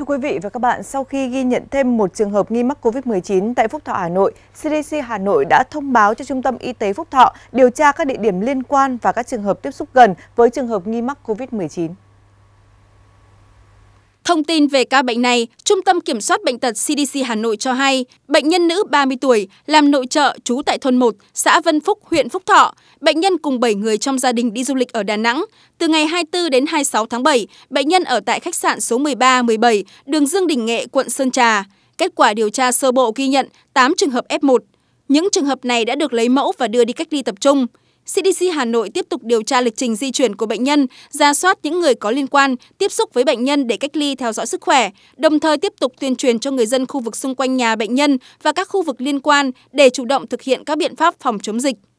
Thưa quý vị và các bạn, sau khi ghi nhận thêm một trường hợp nghi mắc COVID-19 tại Phúc Thọ Hà Nội, CDC Hà Nội đã thông báo cho Trung tâm Y tế Phúc Thọ điều tra các địa điểm liên quan và các trường hợp tiếp xúc gần với trường hợp nghi mắc COVID-19. Thông tin về ca bệnh này, Trung tâm Kiểm soát Bệnh tật CDC Hà Nội cho hay, bệnh nhân nữ 30 tuổi, làm nội trợ trú tại thôn 1, xã Vân Phúc, huyện Phúc Thọ. Bệnh nhân cùng 7 người trong gia đình đi du lịch ở Đà Nẵng. Từ ngày 24 đến 26 tháng 7, bệnh nhân ở tại khách sạn số 13-17, đường Dương Đình Nghệ, quận Sơn Trà. Kết quả điều tra sơ bộ ghi nhận 8 trường hợp F1. Những trường hợp này đã được lấy mẫu và đưa đi cách ly tập trung. CDC Hà Nội tiếp tục điều tra lịch trình di chuyển của bệnh nhân, ra soát những người có liên quan tiếp xúc với bệnh nhân để cách ly theo dõi sức khỏe, đồng thời tiếp tục tuyên truyền cho người dân khu vực xung quanh nhà bệnh nhân và các khu vực liên quan để chủ động thực hiện các biện pháp phòng chống dịch.